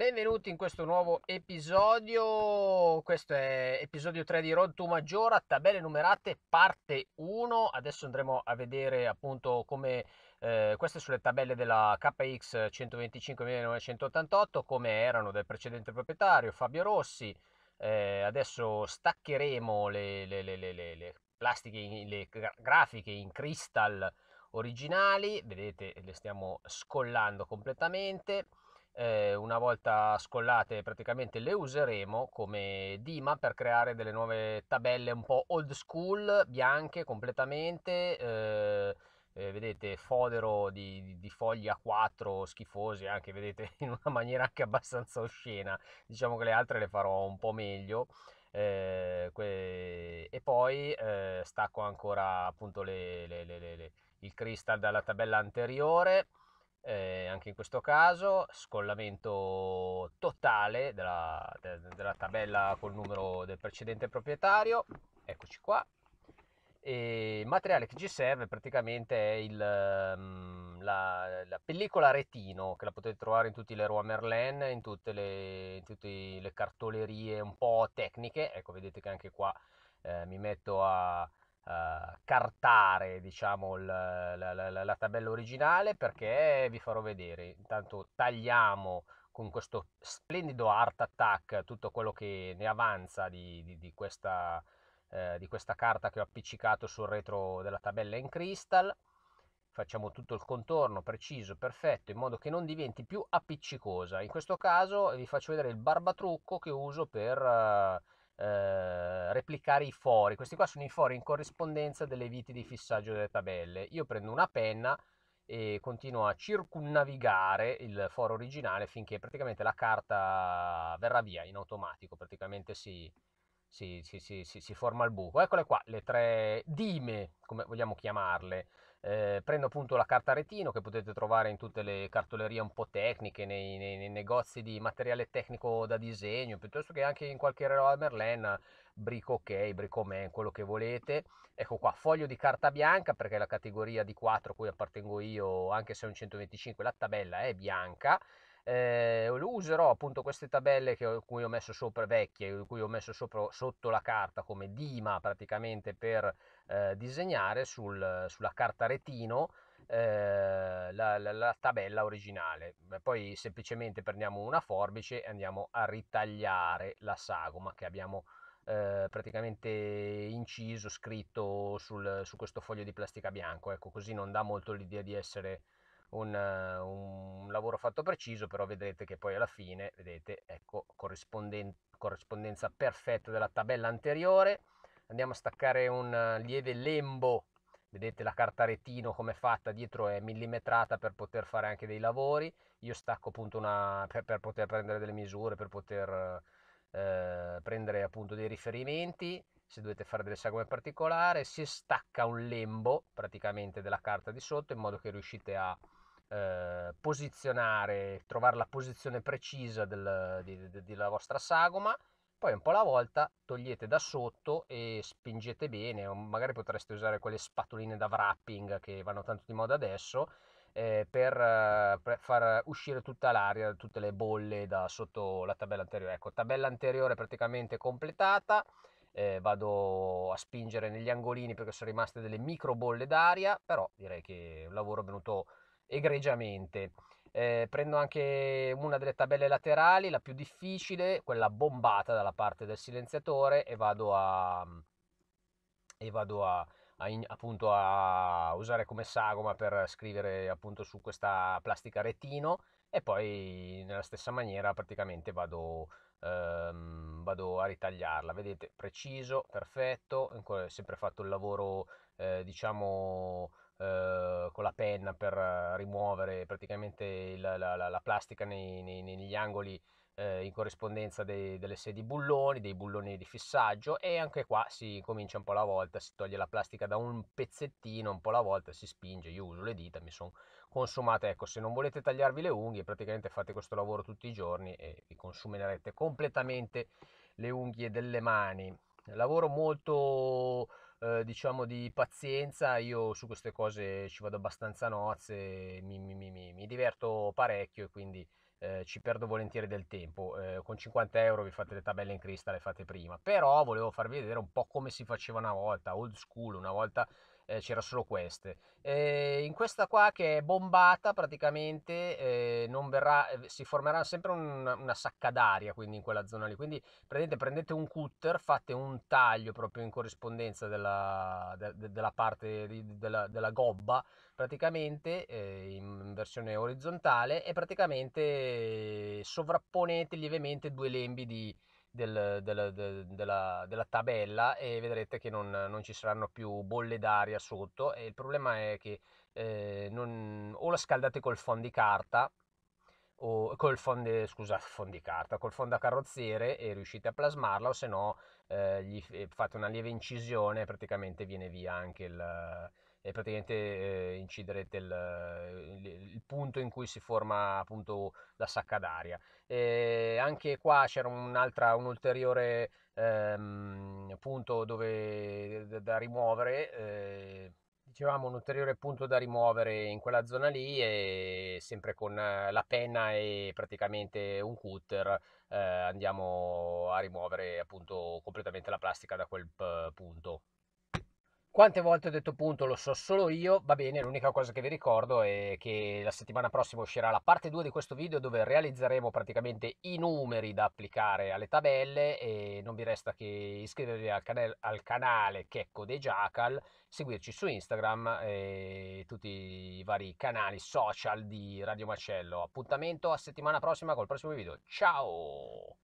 Benvenuti in questo nuovo episodio, questo è episodio 3 di Road to Maggiora, tabelle numerate, parte 1, adesso andremo a vedere appunto come eh, queste sulle tabelle della KX 125-1988, come erano del precedente proprietario Fabio Rossi, eh, adesso staccheremo le, le, le, le plastiche, le grafiche in cristal originali, vedete le stiamo scollando completamente eh, una volta scollate praticamente le useremo come dima per creare delle nuove tabelle un po' old school, bianche completamente, eh, eh, vedete fodero di, di, di foglia 4 schifosi anche vedete in una maniera anche abbastanza oscena, diciamo che le altre le farò un po' meglio. Eh, que- e poi eh, stacco ancora appunto le, le, le, il cristal dalla tabella anteriore eh, anche in questo caso scollamento totale della, de, della, tabella col numero del precedente proprietario eccoci qua e il materiale che ci serve praticamente è il, mm, la, la, pellicola retino che la potete trovare in tutti i Leroy Merlin in tutte le, in tutte le cartolerie un po' tecniche ecco vedete che anche qua eh, mi metto a, eh, cartare diciamo l, la, la, la, tabella originale perché vi farò vedere intanto tagliamo con questo splendido art attack tutto quello che ne avanza di, di, di, questa, uh, di questa carta che ho appiccicato sul retro della tabella in crystal facciamo tutto il contorno preciso perfetto in modo che non diventi più appiccicosa in questo caso vi faccio vedere il barbatrucco che uso per uh, eh, replicare i fori. Questi qua sono i fori in corrispondenza delle viti di fissaggio delle tabelle. Io prendo una penna e continuo a circunnavigare il foro originale finché praticamente la carta verrà via in automatico, praticamente si, si, si, si forma il buco. Eccole qua, le tre dime, come vogliamo chiamarle, eh, prendo appunto la carta retino che potete trovare in tutte le cartolerie un po' tecniche, nei, nei, nei negozi di materiale tecnico da disegno, piuttosto che anche in qualche Leroy Merlin, Brico OK, Brico Man, quello che volete. Ecco qua, foglio di carta bianca perché è la categoria di 4 a cui appartengo io, anche se è un 125, la tabella è bianca eh, userò appunto queste tabelle che, cui ho messo sopra vecchie, cui ho messo sopra, sotto la carta come dima praticamente per eh, disegnare sul, sulla carta retino eh, la, la, la, tabella originale. Poi semplicemente prendiamo una forbice e andiamo a ritagliare la sagoma che abbiamo ehm, praticamente inciso, scritto sul, su questo foglio di plastica bianco. Ecco, così non dà molto l'idea di essere un, un, lavoro fatto preciso, però vedrete che poi alla fine, vedete, ecco, corrisponden- corrispondenza perfetta della tabella anteriore. Andiamo a staccare un eh, lieve lembo, vedete la carta retino come è fatta, dietro è millimetrata per poter fare anche dei lavori. Io stacco appunto una, per, per poter prendere delle misure, per poter eh, prendere appunto dei riferimenti se dovete fare delle sagome particolari, si stacca un lembo praticamente della carta di sotto in modo che riuscite a eh, posizionare, trovare la posizione precisa del, di, di, della vostra sagoma, poi un po' alla volta togliete da sotto e spingete bene, o magari potreste usare quelle spatoline da wrapping che vanno tanto di moda adesso, eh, per, eh, per, far uscire tutta l'aria, tutte le bolle da sotto la tabella anteriore. Ecco, tabella anteriore praticamente completata. Eh, vado a spingere negli angolini perché sono rimaste delle micro bolle d'aria, però direi che il lavoro è venuto egregiamente. Eh, prendo anche una delle tabelle laterali, la più difficile, quella bombata dalla parte del silenziatore e vado a, e vado a, a, in, appunto a usare come sagoma per scrivere appunto su questa plastica retino e poi nella stessa maniera praticamente vado, ehm, vado a ritagliarla. Vedete, preciso, perfetto, sempre fatto il lavoro eh, diciamo eh, con la penna per eh, rimuovere praticamente il, la, la, la, plastica nei, nei, negli angoli eh, in corrispondenza dei, delle sedi bulloni, dei bulloni di fissaggio e anche qua si comincia un po' alla volta, si toglie la plastica da un pezzettino un po' alla volta, si spinge, io uso le dita, mi sono consumate, ecco se non volete tagliarvi le unghie praticamente fate questo lavoro tutti i giorni e vi consumerete completamente le unghie delle mani, lavoro molto Uhm, diciamo di pazienza, io su queste cose ci vado abbastanza nozze, mi, mi, mi, mi diverto parecchio e quindi eh, ci perdo volentieri del tempo. Eh, con 50 euro vi fate le tabelle in crista, le fate prima. Però volevo farvi vedere un po' come si faceva una volta, old school, una volta eh, c'era solo queste. Eh, in questa qua che è bombata praticamente eh, verrà, eh, si formerà sempre un, una sacca d'aria quindi in quella zona lì, quindi prendete, prendete un cutter, fate un taglio proprio in corrispondenza della, de, de, della parte di, della, della, gobba praticamente eh, in versione orizzontale e praticamente sovrapponete lievemente due lembi di, del, del, del, della, della, tabella e vedrete che non, non, ci saranno più bolle d'aria sotto e il problema è che eh, non, o la scaldate col fondi carta o col fondo, scusa, fondi carta, col fondo a carrozziere e riuscite a plasmarla o se no eh, gli fate una lieve incisione e praticamente viene via anche il e praticamente eh, incidere del, il, il, punto in cui si forma appunto la sacca d'aria. E anche qua c'era un'altra, un ulteriore ehm, punto dove, da, da rimuovere. Eh, dicevamo un ulteriore punto da rimuovere in quella zona lì e sempre con la penna e praticamente un cutter eh, andiamo a rimuovere appunto completamente la plastica da quel eh, punto. Quante volte ho detto punto lo so solo io, va bene, l'unica cosa che vi ricordo è che la settimana prossima uscirà la parte 2 di questo video dove realizzeremo praticamente i numeri da applicare alle tabelle e non vi resta che iscrivervi al, canale, al canale Checco dei Jackal, seguirci su Instagram e tutti i vari canali social di Radio Macello. Appuntamento a settimana prossima col prossimo video, ciao!